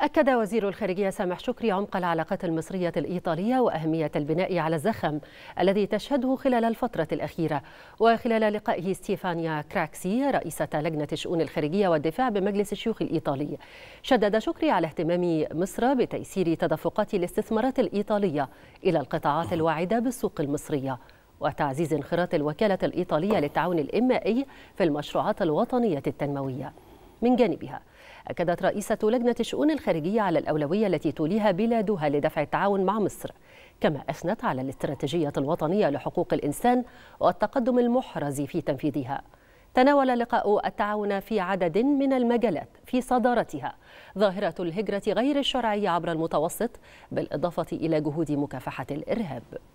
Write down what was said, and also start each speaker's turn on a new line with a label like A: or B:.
A: أكد وزير الخارجية سامح شكري عمق العلاقات المصرية الإيطالية وأهمية البناء على الزخم الذي تشهده خلال الفترة الأخيرة وخلال لقائه ستيفانيا كراكسي رئيسة لجنة الشؤون الخارجية والدفاع بمجلس الشيوخ الإيطالي شدد شكري على اهتمام مصر بتيسير تدفقات الاستثمارات الإيطالية إلى القطاعات الواعدة بالسوق المصرية وتعزيز انخراط الوكالة الإيطالية للتعاون الإمائي في المشروعات الوطنية التنموية من جانبها أكدت رئيسة لجنة الشؤون الخارجية على الأولوية التي توليها بلادها لدفع التعاون مع مصر كما أثنت على الاستراتيجية الوطنية لحقوق الإنسان والتقدم المحرز في تنفيذها تناول لقاء التعاون في عدد من المجالات في صدارتها ظاهرة الهجرة غير الشرعية عبر المتوسط بالإضافة إلى جهود مكافحة الإرهاب